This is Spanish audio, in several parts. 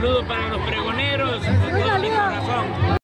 saludo para los pregoneros de todo mi corazón.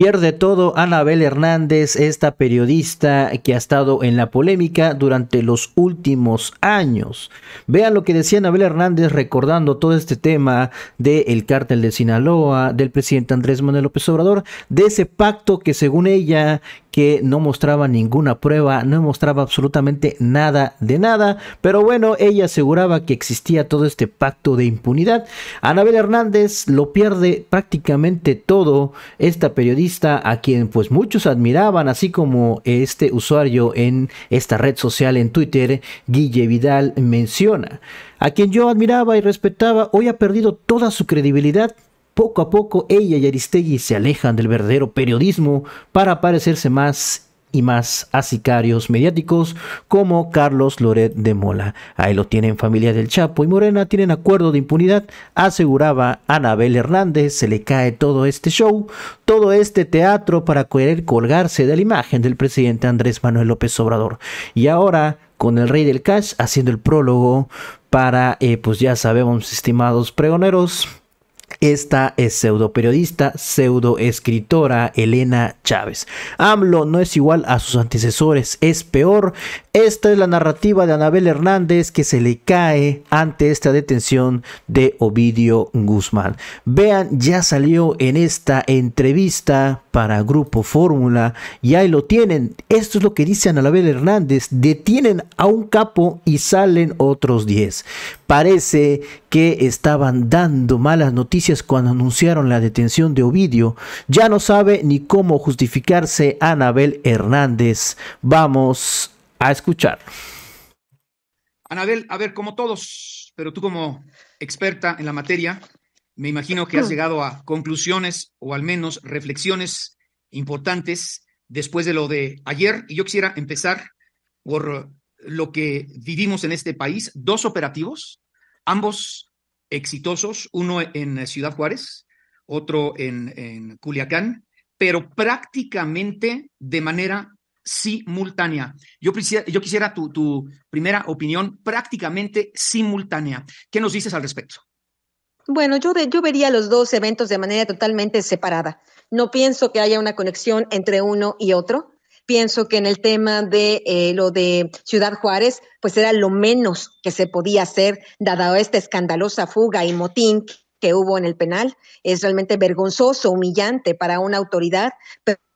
Pierde todo Anabel Hernández, esta periodista que ha estado en la polémica durante los últimos años. Vean lo que decía Anabel Hernández recordando todo este tema del cártel de Sinaloa, del presidente Andrés Manuel López Obrador, de ese pacto que según ella que no mostraba ninguna prueba, no mostraba absolutamente nada de nada, pero bueno, ella aseguraba que existía todo este pacto de impunidad. Anabel Hernández lo pierde prácticamente todo, esta periodista a quien pues muchos admiraban, así como este usuario en esta red social en Twitter, Guille Vidal menciona, a quien yo admiraba y respetaba, hoy ha perdido toda su credibilidad poco a poco ella y Aristegui se alejan del verdadero periodismo para parecerse más y más a sicarios mediáticos como Carlos Loret de Mola. Ahí lo tienen familia del Chapo y Morena tienen acuerdo de impunidad, aseguraba Anabel Hernández, se le cae todo este show, todo este teatro para querer colgarse de la imagen del presidente Andrés Manuel López Obrador. Y ahora con el rey del cash haciendo el prólogo para, eh, pues ya sabemos, estimados pregoneros, esta es pseudo periodista, pseudo escritora Elena Chávez. AMLO no es igual a sus antecesores, es peor. Esta es la narrativa de Anabel Hernández que se le cae ante esta detención de Ovidio Guzmán. Vean, ya salió en esta entrevista para Grupo Fórmula. Y ahí lo tienen. Esto es lo que dice Anabel Hernández. Detienen a un capo y salen otros 10. Parece que estaban dando malas noticias cuando anunciaron la detención de Ovidio. Ya no sabe ni cómo justificarse Anabel Hernández. Vamos a escuchar. Anabel, a ver, como todos, pero tú como experta en la materia, me imagino que has mm. llegado a conclusiones o al menos reflexiones importantes después de lo de ayer. Y yo quisiera empezar por lo que vivimos en este país. Dos operativos, ambos exitosos, uno en Ciudad Juárez, otro en, Culiacán, pero prácticamente de manera simultánea. Yo quisiera, yo quisiera tu primera opinión prácticamente simultánea. ¿Qué nos dices al respecto? Bueno, yo, yo vería los dos eventos de manera totalmente separada. No pienso que haya una conexión entre uno y otro. Pienso que en el tema de eh, lo de Ciudad Juárez, pues era lo menos que se podía hacer, dada esta escandalosa fuga y motín que hubo en el penal. Es realmente vergonzoso, humillante para una autoridad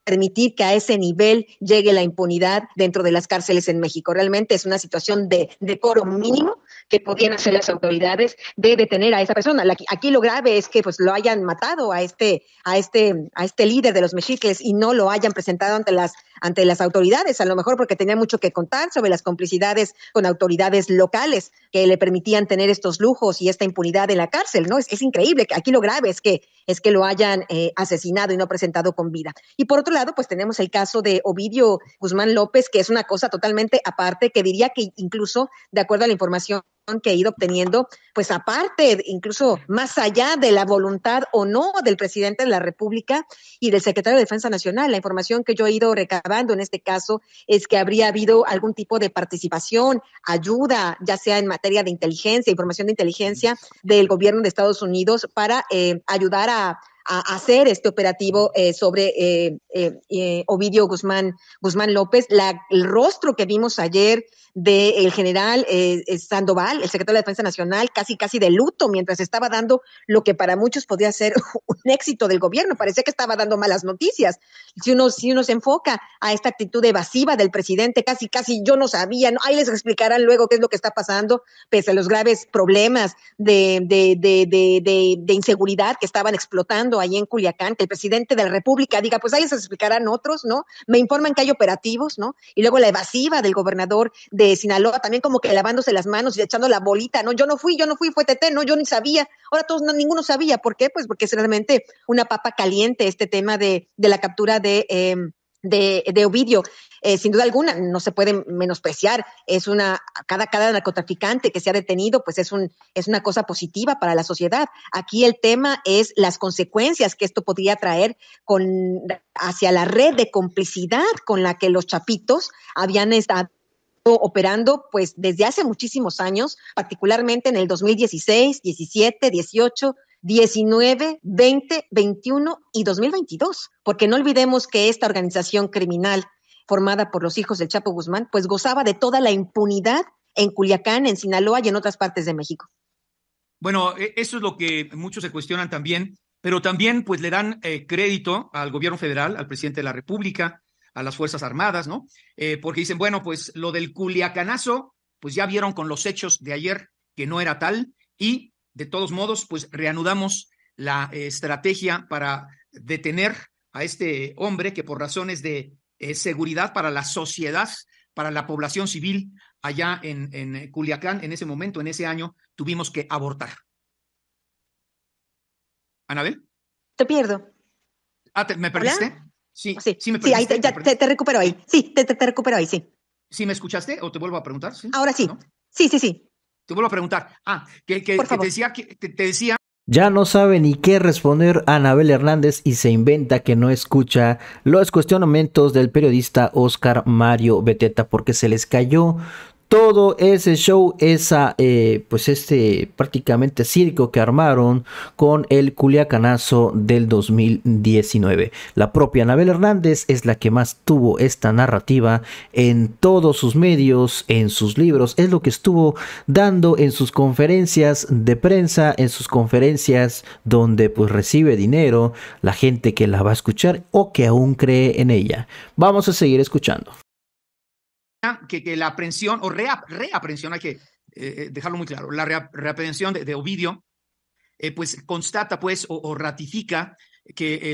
permitir que a ese nivel llegue la impunidad dentro de las cárceles en México. Realmente es una situación de decoro mínimo que podían hacer las autoridades de detener a esa persona. Aquí lo grave es que pues lo hayan matado a este, a este, a este líder de los mexicles y no lo hayan presentado ante las ante las autoridades, a lo mejor porque tenía mucho que contar sobre las complicidades con autoridades locales que le permitían tener estos lujos y esta impunidad en la cárcel, ¿no? Es, increíble que aquí lo grave es que, es que lo hayan eh, asesinado y no presentado con vida. Y por otro lado, pues tenemos el caso de Ovidio Guzmán López, que es una cosa totalmente aparte, que diría que incluso, de acuerdo a la información que he ido obteniendo, pues aparte, incluso más allá de la voluntad o no del presidente de la República y del secretario de Defensa Nacional. La información que yo he ido recabando en este caso es que habría habido algún tipo de participación, ayuda, ya sea en materia de inteligencia, información de inteligencia del gobierno de Estados Unidos para eh, ayudar a, hacer este operativo eh, sobre eh, eh, eh, Ovidio Guzmán, Guzmán López, el rostro que vimos ayer del general eh, Sandoval, el secretario de Defensa Nacional, casi casi de luto mientras estaba dando lo que para muchos podía ser un éxito del gobierno, parecía que estaba dando malas noticias. Si uno, si uno se enfoca a esta actitud evasiva del presidente, casi casi yo no sabía, ahí les explicarán luego qué es lo que está pasando, pese a los graves problemas de, inseguridad que estaban explotando ahí en Culiacán, que el presidente de la República diga, pues ahí esas explicarán otros, ¿no? Me informan que hay operativos, ¿no? Y luego la evasiva del gobernador de Sinaloa, también como que lavándose las manos y echando la bolita, ¿no? Yo no fui, yo no fui, fue TT, ¿no? Yo ni sabía. Ahora todos, ninguno sabía. ¿Por qué? Pues porque es realmente una papa caliente este tema de, de la captura de... Em, de, Ovidio. Eh, sin duda alguna, no se puede menospreciar. Es una, cada, cada narcotraficante que se ha detenido, pues es, un, es una cosa positiva para la sociedad. Aquí el tema es las consecuencias que esto podría traer con, hacia la red de complicidad con la que los chapitos habían estado operando pues desde hace muchísimos años, particularmente en el 2016, 17, 18, 19, 20, 21 y 2022, porque no olvidemos que esta organización criminal formada por los hijos del Chapo Guzmán, pues gozaba de toda la impunidad en Culiacán, en Sinaloa y en otras partes de México. Bueno, e-, eso es lo que muchos se cuestionan también, pero también pues le dan eh, crédito al gobierno federal, al presidente de la República, a las Fuerzas Armadas, ¿no? Eh, porque dicen, bueno, pues lo del culiacanazo, pues ya vieron con los hechos de ayer que no era tal y de todos modos, pues reanudamos la estrategia para detener a este hombre que por razones de eh, seguridad para la sociedad, para la población civil allá en, Culiacán, en ese momento, en ese año, tuvimos que abortar. Anabel. Te pierdo. Ah, te, ¿me perdiste? Sí, sí, me perdiste, te, recupero ahí. Sí, te, recupero ahí, sí. ¿Sí me escuchaste o te vuelvo a preguntar? Ahora sí. Sí, sí, sí. Te vuelvo a preguntar. Ah, que, te decía que te, decía. Ya no sabe ni qué responder a Anabel Hernández y se inventa que no escucha los cuestionamientos del periodista Oscar Mario Beteta porque se les cayó todo ese show, esa, eh, pues este prácticamente circo que armaron con el culiacanazo del 2019. La propia Anabel Hernández es la que más tuvo esta narrativa en todos sus medios, en sus libros, es lo que estuvo dando en sus conferencias de prensa, en sus conferencias donde pues recibe dinero la gente que la va a escuchar o que aún cree en ella. Vamos a seguir escuchando que, la aprensión o reap, reaprensión, hay que eh, eh, dejarlo muy claro, la reap, de, Ovidio, eh, pues constata pues o, ratifica que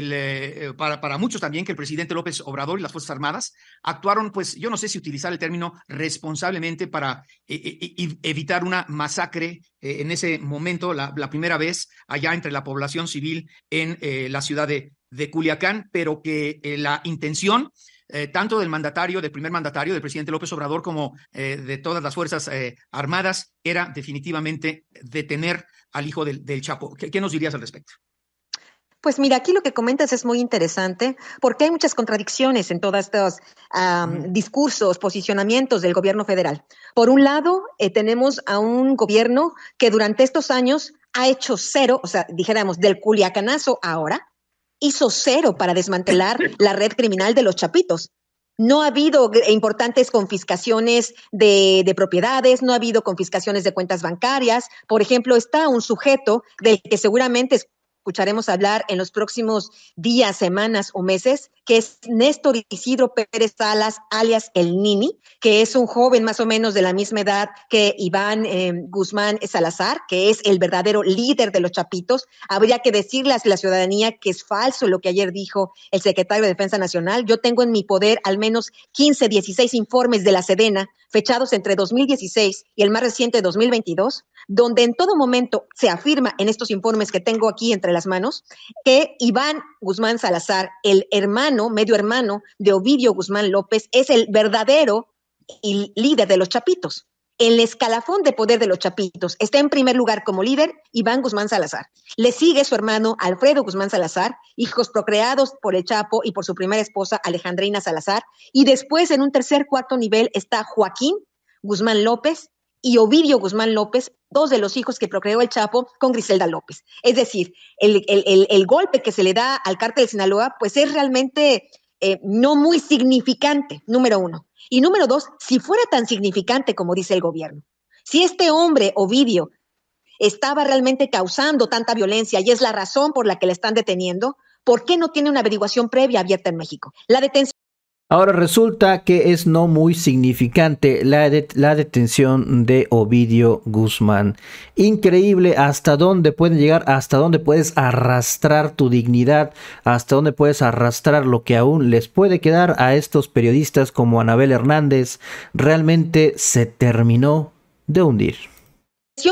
el, para, muchos también que el presidente López Obrador y las Fuerzas Armadas actuaron, pues yo no sé si utilizar el término responsablemente para evitar una masacre en ese momento, la, primera vez allá entre la población civil en la ciudad de de Culiacán, pero que eh, la intención eh, tanto del mandatario, del primer mandatario, del presidente López Obrador, como eh, de todas las Fuerzas Armadas, era definitivamente detener al hijo del, Chapo. ¿Qué, nos dirías al respecto? Pues mira, aquí lo que comentas es muy interesante porque hay muchas contradicciones en todos estos discursos, posicionamientos del gobierno federal. Por un lado, tenemos a un gobierno que durante estos años ha hecho cero, o sea, dijéramos, del culiacanazo ahora, hizo cero para desmantelar la red criminal de los chapitos. No ha habido importantes confiscaciones de, propiedades, no ha habido confiscaciones de cuentas bancarias. Por ejemplo, está un sujeto del que seguramente escucharemos hablar en los próximos días, semanas o meses, que es Néstor Isidro Pérez Salas, alias El Nini, que es un joven más o menos de la misma edad que Iván eh, Guzmán Salazar, que es el verdadero líder de los chapitos. Habría que decirle a la ciudadanía que es falso lo que ayer dijo el secretario de Defensa Nacional. Yo tengo en mi poder al menos 15, 16 informes de la Sedena, fechados entre 2016 y el más reciente 2022, donde en todo momento se afirma en estos informes que tengo aquí entre las manos que Iván Guzmán Salazar, el hermano, medio hermano de Ovidio Guzmán López, es el verdadero líder de los Chapitos. El escalafón de poder de los Chapitos está en primer lugar como líder Iván Guzmán Salazar. Le sigue su hermano Alfredo Guzmán Salazar, hijos procreados por el Chapo y por su primera esposa Alejandrina Salazar. Y después en un tercer, cuarto nivel está Joaquín Guzmán López, y Ovidio Guzmán López, dos de los hijos que procreó el Chapo con Griselda López. Es decir, el, golpe que se le da al cártel de Sinaloa, pues es realmente eh, no muy significante, número uno. Y número dos, si fuera tan significante como dice el gobierno, si este hombre, Ovidio, estaba realmente causando tanta violencia y es la razón por la que le están deteniendo, ¿por qué no tiene una averiguación previa abierta en México? La detención Ahora resulta que es no muy significante la, la, detención de Ovidio Guzmán. Increíble hasta dónde pueden llegar, hasta dónde puedes arrastrar tu dignidad, hasta dónde puedes arrastrar lo que aún les puede quedar a estos periodistas como Anabel Hernández. Realmente se terminó de hundir.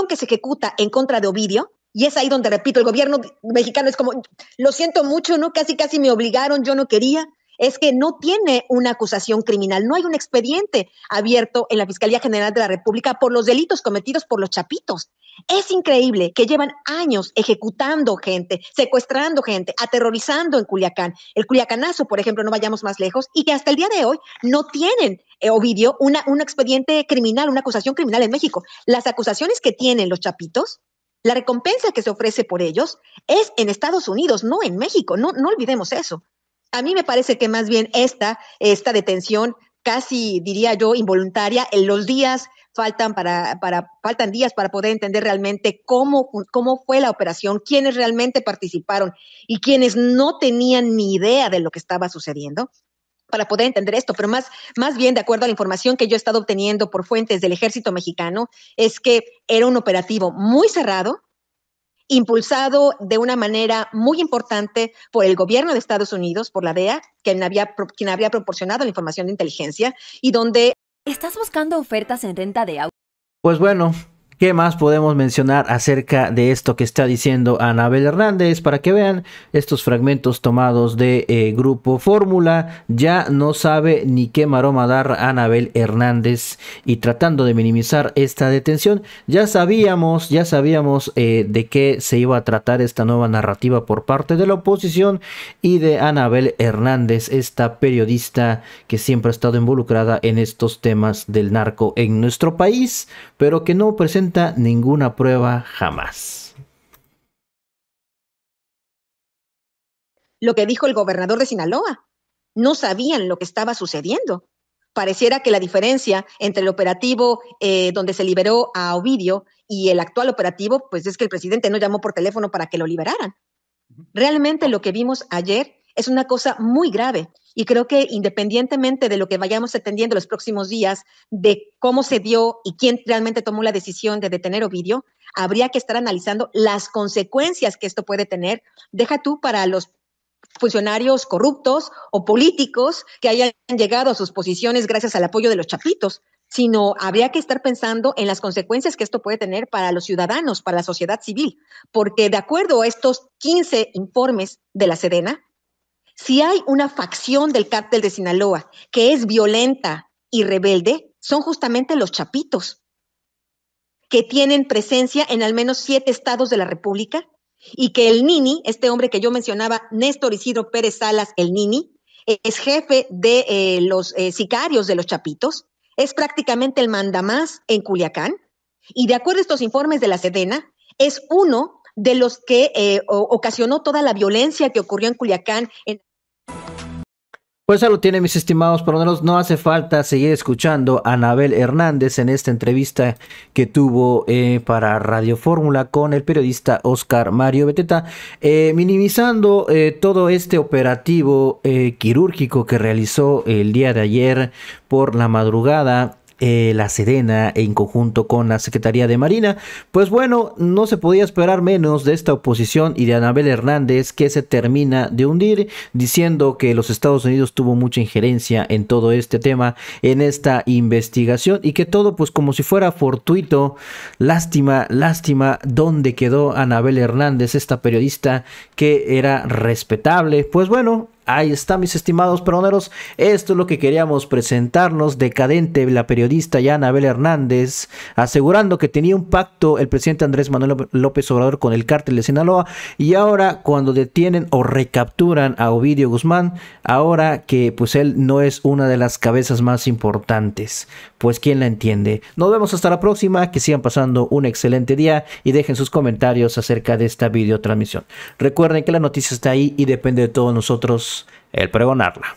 Que se ejecuta en contra de Ovidio y es ahí donde, repito, el gobierno mexicano es como, lo siento mucho, ¿no? Casi, casi me obligaron, yo no quería es que no tiene una acusación criminal, no hay un expediente abierto en la Fiscalía General de la República por los delitos cometidos por los chapitos. Es increíble que llevan años ejecutando gente, secuestrando gente, aterrorizando en Culiacán. El Culiacanazo, por ejemplo, no vayamos más lejos, y que hasta el día de hoy no tienen, eh, Ovidio, un expediente criminal, una acusación criminal en México. Las acusaciones que tienen los chapitos la recompensa que se ofrece por ellos es en Estados Unidos, no en México. No, no olvidemos eso. A mí me parece que más bien esta, esta detención casi diría yo involuntaria, en los días faltan para, para faltan días para poder entender realmente cómo, cómo fue la operación, quiénes realmente participaron y quienes no tenían ni idea de lo que estaba sucediendo para poder entender esto, pero más, más bien de acuerdo a la información que yo he estado obteniendo por fuentes del ejército mexicano, es que era un operativo muy cerrado, impulsado de una manera muy importante por el gobierno de Estados Unidos, por la DEA, quien había, quien había proporcionado la información de inteligencia, y donde... ¿Estás buscando ofertas en renta de auto? Pues bueno, ¿Qué más podemos mencionar acerca de esto que está diciendo Anabel Hernández? Para que vean estos fragmentos tomados de eh, Grupo Fórmula, ya no sabe ni qué maroma dar Anabel Hernández y tratando de minimizar esta detención, ya sabíamos, ya sabíamos eh, de qué se iba a tratar esta nueva narrativa por parte de la oposición y de Anabel Hernández, esta periodista que siempre ha estado involucrada en estos temas del narco en nuestro país, pero que no presenta ninguna prueba jamás. Lo que dijo el gobernador de Sinaloa. No sabían lo que estaba sucediendo. Pareciera que la diferencia entre el operativo eh, donde se liberó a Ovidio y el actual operativo, pues es que el presidente no llamó por teléfono para que lo liberaran. Realmente lo que vimos ayer es una cosa muy grave. Y creo que independientemente de lo que vayamos atendiendo los próximos días, de cómo se dio y quién realmente tomó la decisión de detener Ovidio, habría que estar analizando las consecuencias que esto puede tener. Deja tú para los funcionarios corruptos o políticos que hayan llegado a sus posiciones gracias al apoyo de los chapitos, sino habría que estar pensando en las consecuencias que esto puede tener para los ciudadanos, para la sociedad civil, porque de acuerdo a estos 15 informes de la Sedena, si hay una facción del cártel de Sinaloa que es violenta y rebelde, son justamente los chapitos, que tienen presencia en al menos siete estados de la República y que el Nini, este hombre que yo mencionaba, Néstor Isidro Pérez Salas, el Nini, es jefe de eh, los eh, sicarios de los chapitos, es prácticamente el mandamás en Culiacán y de acuerdo a estos informes de la Sedena, es uno de los que eh, ocasionó toda la violencia que ocurrió en Culiacán en pues ya lo tiene, mis estimados menos No hace falta seguir escuchando a Anabel Hernández en esta entrevista que tuvo eh, para Radio Fórmula con el periodista Oscar Mario Beteta, eh, minimizando eh, todo este operativo quirúrgico que realizó el día de ayer por la madrugada eh, la Sedena en conjunto con la Secretaría de Marina. Pues bueno, no se podía esperar menos de esta oposición y de Anabel Hernández que se termina de hundir diciendo que los Estados Unidos tuvo mucha injerencia en todo este tema, en esta investigación y que todo pues como si fuera fortuito. Lástima, lástima, ¿dónde quedó Anabel Hernández, esta periodista que era respetable? Pues bueno, Ahí está, mis estimados peroneros. Esto es lo que queríamos presentarnos. Decadente la periodista Yanabel Hernández, asegurando que tenía un pacto el presidente Andrés Manuel López Obrador con el cártel de Sinaloa. Y ahora, cuando detienen o recapturan a Ovidio Guzmán, ahora que pues él no es una de las cabezas más importantes. Pues quién la entiende. Nos vemos hasta la próxima. Que sigan pasando un excelente día y dejen sus comentarios acerca de esta videotransmisión. Recuerden que la noticia está ahí y depende de todos nosotros el pregonarla.